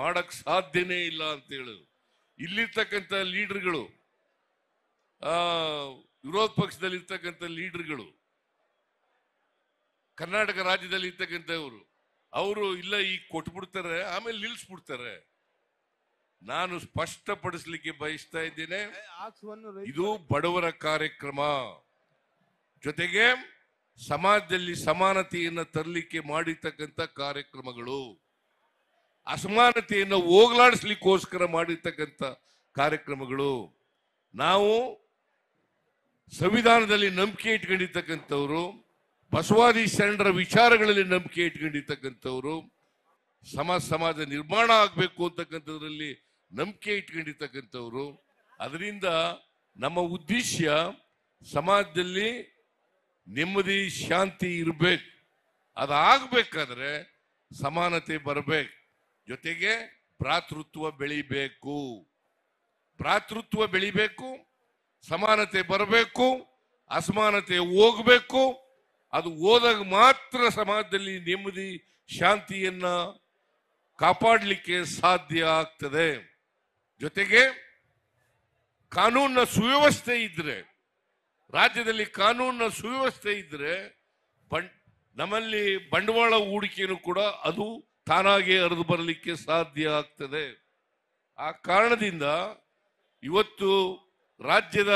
ಮಾಡಕ್ ಸಾಧ್ಯನೇ ಇಲ್ಲ ಅಂತ ಹೇಳಿದ್ರು ಇಲ್ಲಿರ್ತಕ್ಕಂಥ ಲೀಡರ್ಗಳು ಆ ವಿರೋಧ ಪಕ್ಷದಲ್ಲಿ ಇರ್ತಕ್ಕಂಥ ಲೀಡರ್ಗಳು ಕರ್ನಾಟಕ ರಾಜ್ಯದಲ್ಲಿ ಇರ್ತಕ್ಕಂಥವ್ರು ಅವರು ಇಲ್ಲ ಈಗ ಕೊಟ್ಬಿಡ್ತಾರೆ ಆಮೇಲೆ ನಿಲ್ಸ್ಬಿಡ್ತಾರೆ ನಾನು ಸ್ಪಷ್ಟಪಡಿಸ್ಲಿಕ್ಕೆ ಬಯಸ್ತಾ ಇದ್ದೇನೆ ಇದು ಬಡವರ ಕಾರ್ಯಕ್ರಮ ಜೊತೆಗೆ ಸಮಾಜದಲ್ಲಿ ಸಮಾನತೆಯನ್ನು ತರಲಿಕ್ಕೆ ಮಾಡಿರ್ತಕ್ಕಂಥ ಕಾರ್ಯಕ್ರಮಗಳು ಅಸಮಾನತೆಯನ್ನು ಹೋಗ್ಲಾಡಿಸ್ಲಿಕ್ಕೋಸ್ಕರ ಮಾಡಿರ್ತಕ್ಕಂಥ ಕಾರ್ಯಕ್ರಮಗಳು ನಾವು ಸಂವಿಧಾನದಲ್ಲಿ ನಂಬಿಕೆ ಇಟ್ಕೊಂಡಿರ್ತಕ್ಕಂಥವ್ರು ಬಸವಾದಿ ಶರಣರ ವಿಚಾರಗಳಲ್ಲಿ ನಂಬಿಕೆ ಇಟ್ಕೊಂಡಿರ್ತಕ್ಕಂಥವ್ರು ಸಮ ಸಮಾಜ ನಿರ್ಮಾಣ ಆಗಬೇಕು ಅಂತಕ್ಕಂಥದ್ರಲ್ಲಿ ನಂಬಿಕೆ ಇಟ್ಕೊಂಡಿರ್ತಕ್ಕಂಥವ್ರು ಅದರಿಂದ ನಮ್ಮ ಉದ್ದೇಶ ಸಮಾಜದಲ್ಲಿ ನೆಮ್ಮದಿ ಶಾಂತಿ ಇರಬೇಕು ಅದಾಗಬೇಕಾದ್ರೆ ಸಮಾನತೆ ಬರಬೇಕು ಜೊತೆಗೆ ಭ್ರಾತೃತ್ವ ಬೆಳಿಬೇಕು ಭ್ರಾತೃತ್ವ ಬೆಳಿಬೇಕು ಸಮಾನತೆ ಬರಬೇಕು ಅಸಮಾನತೆ ಹೋಗ್ಬೇಕು ಅದು ಹೋದಾಗ ಮಾತ್ರ ಸಮಾಜದಲ್ಲಿ ನೆಮ್ಮದಿ ಶಾಂತಿಯನ್ನ ಕಾಪಾಡಲಿಕ್ಕೆ ಸಾಧ್ಯ ಆಗ್ತದೆ ಜೊತೆಗೆ ಕಾನೂನ ಸುವ್ಯವಸ್ಥೆ ಇದ್ರೆ ರಾಜ್ಯದಲ್ಲಿ ಕಾನೂನ ಸುವ್ಯವಸ್ಥೆ ಇದ್ರೆ ನಮ್ಮಲ್ಲಿ ಬಂಡವಾಳ ಹೂಡಿಕೆಯನ್ನು ಕೂಡ ಅದು ತಾನಾಗೆ ಹರಿದು ಬರಲಿಕ್ಕೆ ಸಾಧ್ಯ ಆಗ್ತದೆ ಆ ಕಾರಣದಿಂದ ಇವತ್ತು ರಾಜ್ಯದ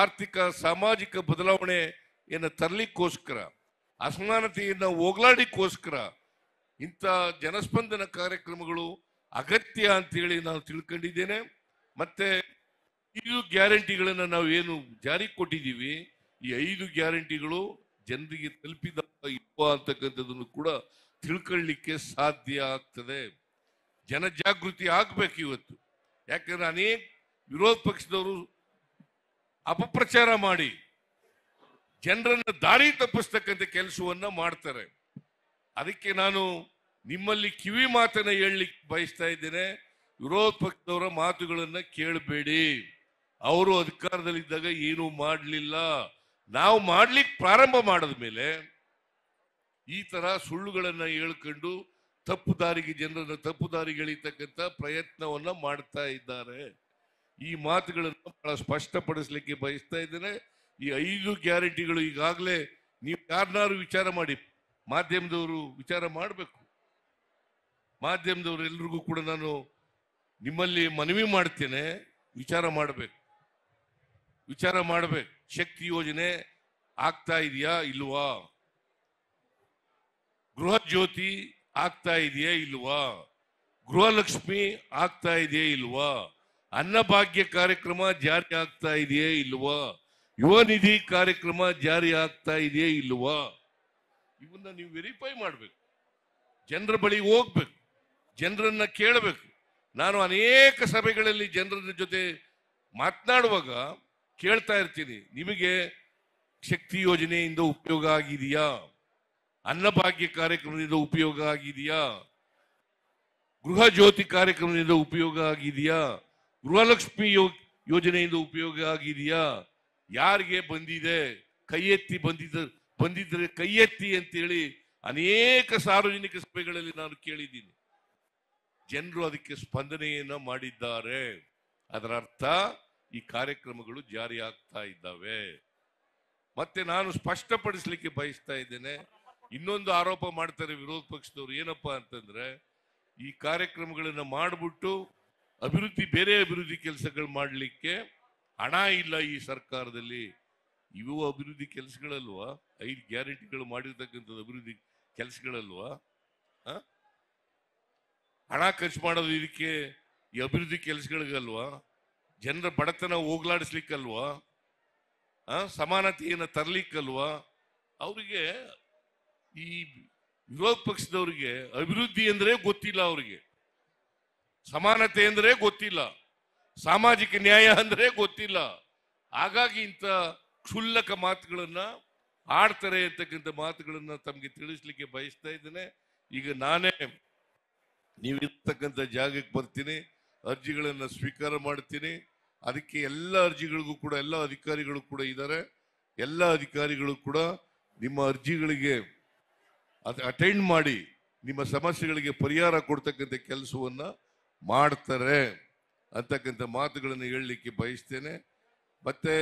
ಆರ್ಥಿಕ ಸಾಮಾಜಿಕ ಬದಲಾವಣೆಯನ್ನು ತರಲಿಕ್ಕೋಸ್ಕರ ಅಸಮಾನತೆಯನ್ನು ಹೋಗ್ಲಾಡಿಕೋಸ್ಕರ ಇಂಥ ಜನಸ್ಪಂದನ ಕಾರ್ಯಕ್ರಮಗಳು ಅಗತ್ಯ ಅಂತೇಳಿ ನಾನು ತಿಳ್ಕೊಂಡಿದ್ದೇನೆ ಮತ್ತೆ ಐದು ಗ್ಯಾರಂಟಿಗಳನ್ನು ನಾವು ಏನು ಜಾರಿ ಕೊಟ್ಟಿದ್ದೀವಿ ಈ ಐದು ಗ್ಯಾರಂಟಿಗಳು ಜನರಿಗೆ ತಲುಪಿದ ಇಪ್ಪ ಅಂತಕ್ಕಂಥದ್ದನ್ನು ಕೂಡ ತಿಳ್ಕೊಳ್ಳಿಕ್ಕೆ ಸಾಧ್ಯ ಆಗ್ತದೆ ಜನಜಾಗೃತಿ ಆಗಬೇಕು ಇವತ್ತು ಯಾಕಂದ್ರೆ ಅನೇಕ ವಿರೋಧ ಪಕ್ಷದವರು ಅಪಪ್ರಚಾರ ಮಾಡಿ ಜನರನ್ನು ದಾರಿ ತಪ್ಪಿಸ್ತಕ್ಕಂಥ ಕೆಲಸವನ್ನ ಮಾಡ್ತಾರೆ ಅದಕ್ಕೆ ನಾನು ನಿಮ್ಮಲ್ಲಿ ಕಿವಿ ಮಾತನ್ನ ಹೇಳಲಿಕ್ಕೆ ಬಯಸ್ತಾ ಇದ್ದೇನೆ ವಿರೋಧ ಪಕ್ಷದವರ ಮಾತುಗಳನ್ನ ಕೇಳಬೇಡಿ ಅವರು ಅಧಿಕಾರದಲ್ಲಿದ್ದಾಗ ಏನು ಮಾಡಲಿಲ್ಲ ನಾವು ಮಾಡ್ಲಿಕ್ಕೆ ಪ್ರಾರಂಭ ಮಾಡಿದ ಮೇಲೆ ಈ ತರ ಸುಳ್ಳುಗಳನ್ನ ಹೇಳ್ಕೊಂಡು ತಪ್ಪು ದಾರಿಗೆ ಜನರನ್ನು ತಪ್ಪು ದಾರಿಗೆಳಿತಕ್ಕಂಥ ಪ್ರಯತ್ನವನ್ನ ಮಾಡ್ತಾ ಇದ್ದಾರೆ ಈ ಮಾತುಗಳನ್ನು ಬಹಳ ಸ್ಪಷ್ಟಪಡಿಸ್ಲಿಕ್ಕೆ ಬಯಸ್ತಾ ಇದ್ದೇನೆ ಈ ಐದು ಗ್ಯಾರಂಟಿಗಳು ಈಗಾಗಲೇ ನೀವು ಯಾರನ್ನಾರು ವಿಚಾರ ಮಾಡಿ ಮಾಧ್ಯಮದವರು ವಿಚಾರ ಮಾಡಬೇಕು ಮಾಧ್ಯಮದವರು ಎಲ್ರಿಗೂ ಕೂಡ ನಾನು ನಿಮ್ಮಲ್ಲಿ ಮನವಿ ಮಾಡ್ತೇನೆ ವಿಚಾರ ಮಾಡಬೇಕು ವಿಚಾರ ಮಾಡಬೇಕು ಶಕ್ತಿ ಯೋಜನೆ ಆಗ್ತಾ ಇದೆಯಾ ಇಲ್ವಾ ಗೃಹಜ್ಯೋತಿ ಆಗ್ತಾ ಇದೆಯಾ ಇಲ್ವಾ ಗೃಹಲಕ್ಷ್ಮಿ ಆಗ್ತಾ ಇದೆಯೇ ಇಲ್ವಾ ಅನ್ನಭಾಗ್ಯ ಕಾರ್ಯಕ್ರಮ ಜಾರಿ ಆಗ್ತಾ ಇದೆಯೇ ಇಲ್ವಾ ಯುವ ನಿಧಿ ಕಾರ್ಯಕ್ರಮ ಜಾರಿ ಆಗ್ತಾ ಇದೆಯೇ ಇಲ್ವಾ ಇವನ್ನ ನೀವು ವೆರಿಫೈ ಮಾಡಬೇಕು ಜನರ ಬಳಿ ಹೋಗ್ಬೇಕು ಜನರನ್ನ ಕೇಳಬೇಕು ನಾನು ಅನೇಕ ಸಭೆಗಳಲ್ಲಿ ಜನರ ಜೊತೆ ಮಾತನಾಡುವಾಗ ಕೇಳ್ತಾ ಇರ್ತೀನಿ ನಿಮಗೆ ಶಕ್ತಿ ಯೋಜನೆಯಿಂದ ಉಪಯೋಗ ಆಗಿದೆಯಾ ಅನ್ನಭಾಗ್ಯ ಕಾರ್ಯಕ್ರಮದಿಂದ ಉಪಯೋಗ ಆಗಿದೆಯಾ ಗೃಹ ಜ್ಯೋತಿ ಕಾರ್ಯಕ್ರಮದಿಂದ ಉಪಯೋಗ ಆಗಿದೆಯಾ ಗೃಹಲಕ್ಷ್ಮಿ ಯೋ ಯೋಜನೆಯಿಂದ ಉಪಯೋಗ ಆಗಿದೆಯಾ ಯಾರಿಗೆ ಬಂದಿದೆ ಕೈ ಎತ್ತಿ ಬಂದಿದ್ದ ಬಂದಿದ್ರೆ ಕೈ ಎತ್ತಿ ಅಂತೇಳಿ ಅನೇಕ ಸಾರ್ವಜನಿಕ ಸಭೆಗಳಲ್ಲಿ ನಾನು ಕೇಳಿದ್ದೀನಿ ಜನರು ಅದಕ್ಕೆ ಸ್ಪಂದನೆಯನ್ನ ಮಾಡಿದ್ದಾರೆ ಅದರ ಅರ್ಥ ಈ ಕಾರ್ಯಕ್ರಮಗಳು ಜಾರಿ ಆಗ್ತಾ ಇದ್ದಾವೆ ಮತ್ತೆ ನಾನು ಸ್ಪಷ್ಟಪಡಿಸ್ಲಿಕ್ಕೆ ಬಯಸ್ತಾ ಇದ್ದೇನೆ ಇನ್ನೊಂದು ಆರೋಪ ಮಾಡ್ತಾರೆ ವಿರೋಧ ಪಕ್ಷದವ್ರು ಏನಪ್ಪಾ ಅಂತಂದ್ರೆ ಈ ಕಾರ್ಯಕ್ರಮಗಳನ್ನ ಮಾಡಿಬಿಟ್ಟು ಅಭಿವೃದ್ಧಿ ಬೇರೆ ಅಭಿವೃದ್ಧಿ ಕೆಲಸಗಳು ಮಾಡಲಿಕ್ಕೆ ಹಣ ಇಲ್ಲ ಈ ಸರ್ಕಾರದಲ್ಲಿ ಇವು ಅಭಿವೃದ್ಧಿ ಕೆಲಸಗಳಲ್ವಾ ಐದು ಗ್ಯಾರಂಟಿಗಳು ಮಾಡಿರ್ತಕ್ಕಂಥದ್ದು ಅಭಿವೃದ್ಧಿ ಕೆಲಸಗಳಲ್ವಾ ಹಣ ಖರ್ಚು ಮಾಡೋದು ಇದಕ್ಕೆ ಈ ಅಭಿವೃದ್ಧಿ ಕೆಲಸಗಳಿಗಲ್ವಾ ಜನರ ಬಡತನ ಹೋಗ್ಲಾಡಿಸ್ಲಿಕ್ಕಲ್ವಾ ಸಮಾನತೆಯನ್ನು ತರಲಿಕ್ಕಲ್ವಾ ಅವರಿಗೆ ಈ ವಿರೋಧ ಪಕ್ಷದವರಿಗೆ ಅಭಿವೃದ್ಧಿ ಅಂದ್ರೆ ಗೊತ್ತಿಲ್ಲ ಅವರಿಗೆ ಸಮಾನತೆ ಅಂದ್ರೆ ಗೊತ್ತಿಲ್ಲ ಸಾಮಾಜಿಕ ನ್ಯಾಯ ಅಂದ್ರೆ ಗೊತ್ತಿಲ್ಲ ಹಾಗಾಗಿ ಇಂಥ ಕ್ಷುಲ್ಲಕ ಮಾತುಗಳನ್ನ ಆಡ್ತಾರೆ ಅಂತಕ್ಕಂಥ ಮಾತುಗಳನ್ನ ತಮಗೆ ತಿಳಿಸ್ಲಿಕ್ಕೆ ಬಯಸ್ತಾ ಇದ್ದೇನೆ ಈಗ ನಾನೇ ನೀವಿರ್ತಕ್ಕಂಥ ಜಾಗಕ್ಕೆ ಬರ್ತೀನಿ ಅರ್ಜಿಗಳನ್ನು ಸ್ವೀಕಾರ ಮಾಡ್ತೀನಿ ಅದಕ್ಕೆ ಎಲ್ಲ ಅರ್ಜಿಗಳಿಗೂ ಕೂಡ ಎಲ್ಲ ಅಧಿಕಾರಿಗಳು ಕೂಡ ಇದ್ದಾರೆ ಎಲ್ಲ ಅಧಿಕಾರಿಗಳು ಕೂಡ ನಿಮ್ಮ ಅರ್ಜಿಗಳಿಗೆ ಅದು ಅಟೆಂಡ್ ಮಾಡಿ ನಿಮ್ಮ ಸಮಸ್ಯೆಗಳಿಗೆ ಪರಿಹಾರ ಕೊಡ್ತಕ್ಕಂಥ ಕೆಲಸವನ್ನ ಮಾಡ್ತಾರೆ ಅಂತಕ್ಕಂಥ ಮಾತುಗಳನ್ನು ಹೇಳಲಿಕ್ಕೆ ಬಯಸ್ತೇನೆ ಮತ್ತೆ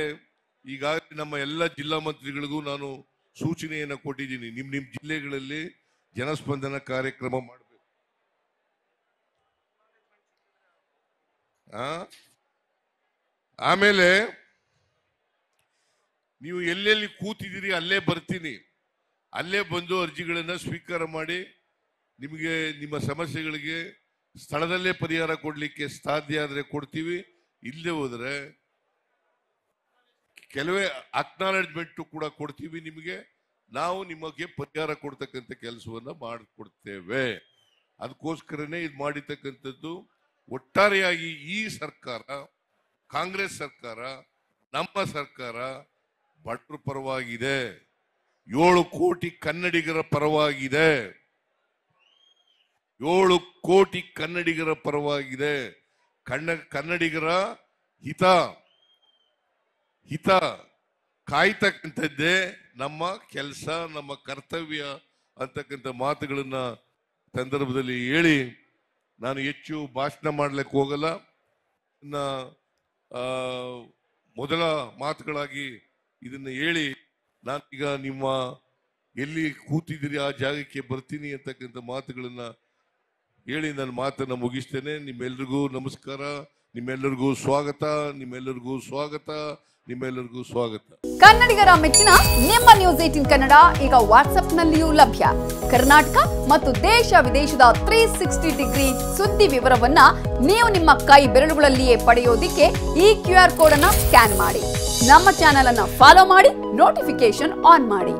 ಈಗಾಗಲೇ ನಮ್ಮ ಎಲ್ಲ ಜಿಲ್ಲಾ ಮಂತ್ರಿಗಳಿಗೂ ನಾನು ಸೂಚನೆಯನ್ನು ಕೊಟ್ಟಿದ್ದೀನಿ ನಿಮ್ಮ ನಿಮ್ಮ ಜಿಲ್ಲೆಗಳಲ್ಲಿ ಜನಸ್ಪಂದನ ಕಾರ್ಯಕ್ರಮ ಮಾಡಬೇಕು ಆಮೇಲೆ ನೀವು ಎಲ್ಲೆಲ್ಲಿ ಕೂತಿದ್ದೀರಿ ಅಲ್ಲೇ ಬರ್ತೀನಿ ಅಲ್ಲೇ ಬಂದು ಅರ್ಜಿಗಳನ್ನು ಸ್ವೀಕಾರ ಮಾಡಿ ನಿಮಗೆ ನಿಮ್ಮ ಸಮಸ್ಯೆಗಳಿಗೆ ಸ್ಥಳದಲ್ಲೇ ಪರಿಹಾರ ಕೊಡಲಿಕ್ಕೆ ಸಾಧ್ಯ ಆದರೆ ಕೊಡ್ತೀವಿ ಇಲ್ಲದೆ ಹೋದರೆ ಕೆಲವೇ ಅಕ್ನಾಲೆಜ್ಮೆಂಟ್ ಕೂಡ ಕೊಡ್ತೀವಿ ನಿಮಗೆ ನಾವು ನಿಮಗೆ ಪರಿಹಾರ ಕೊಡ್ತಕ್ಕಂಥ ಕೆಲಸವನ್ನ ಮಾಡಿಕೊಡ್ತೇವೆ ಅದಕ್ಕೋಸ್ಕರನೇ ಇದು ಮಾಡಿರ್ತಕ್ಕಂಥದ್ದು ಒಟ್ಟಾರೆಯಾಗಿ ಈ ಸರ್ಕಾರ ಕಾಂಗ್ರೆಸ್ ಸರ್ಕಾರ ನಮ್ಮ ಸರ್ಕಾರ ಭಟ್ರ ಪರವಾಗಿದೆ ಏಳು ಕೋಟಿ ಕನ್ನಡಿಗರ ಪರವಾಗಿದೆ ಏಳು ಕೋಟಿ ಕನ್ನಡಿಗರ ಪರವಾಗಿದೆ ಕಣ್ಣ ಕನ್ನಡಿಗರ ಹಿತ ಹಿತ ಕಾಯ್ತಕ್ಕಂಥದ್ದೇ ನಮ್ಮ ಕೆಲಸ ನಮ್ಮ ಕರ್ತವ್ಯ ಅಂತಕ್ಕಂಥ ಮಾತುಗಳನ್ನ ಸಂದರ್ಭದಲ್ಲಿ ಹೇಳಿ ನಾನು ಹೆಚ್ಚು ಭಾಷಣ ಮಾಡ್ಲಿಕ್ಕೆ ಹೋಗಲ್ಲ ಮೊದಲ ಮಾತುಗಳಾಗಿ ಇದನ್ನು ಹೇಳಿ ನಾನೀಗ ನಿಮ್ಮ ಎಲ್ಲಿ ಕೂತಿದ್ದೀರಿ ಆ ಜಾಗಕ್ಕೆ ಬರ್ತೀನಿ ಅಂತಕ್ಕಂಥ ಮಾತುಗಳನ್ನ ಹೇಳಿ ನನ್ನ ಮಾತನ್ನು ಮುಗಿಸ್ತೇನೆ ನಿಮ್ಮೆಲ್ರಿಗೂ ನಮಸ್ಕಾರ ನಿಮ್ಮೆಲ್ಲರಿಗೂ ಸ್ವಾಗತ ನಿಮ್ಮೆಲ್ಲರಿಗೂ ಸ್ವಾಗತ ನಿಮ್ಮೆಲ್ಲರಿಗೂ ಸ್ವಾಗತ ಕನ್ನಡಿಗರ ಮೆಚ್ಚಿನ ನಿಮ್ಮ ನ್ಯೂಸ್ ಏಟಿನ್ ಕನ್ನಡ ಈಗ ನಲ್ಲಿಯೂ ಲಭ್ಯ ಕರ್ನಾಟಕ ಮತ್ತು ದೇಶ ವಿದೇಶದ ತ್ರೀ ಸಿಕ್ಸ್ಟಿ ಡಿಗ್ರಿ ಸುದ್ದಿ ವಿವರವನ್ನ ನೀವು ನಿಮ್ಮ ಕೈ ಬೆರಳುಗಳಲ್ಲಿಯೇ ಪಡೆಯೋದಿಕ್ಕೆ ಈ ಕ್ಯೂ ಆರ್ ಕೋಡ್ ಅನ್ನ ಸ್ಕ್ಯಾನ್ ಮಾಡಿ ನಮ್ಮ ಚಾನೆಲ್ ಅನ್ನ ಫಾಲೋ ಮಾಡಿ ನೋಟಿಫಿಕೇಶನ್ ಆನ್ ಮಾಡಿ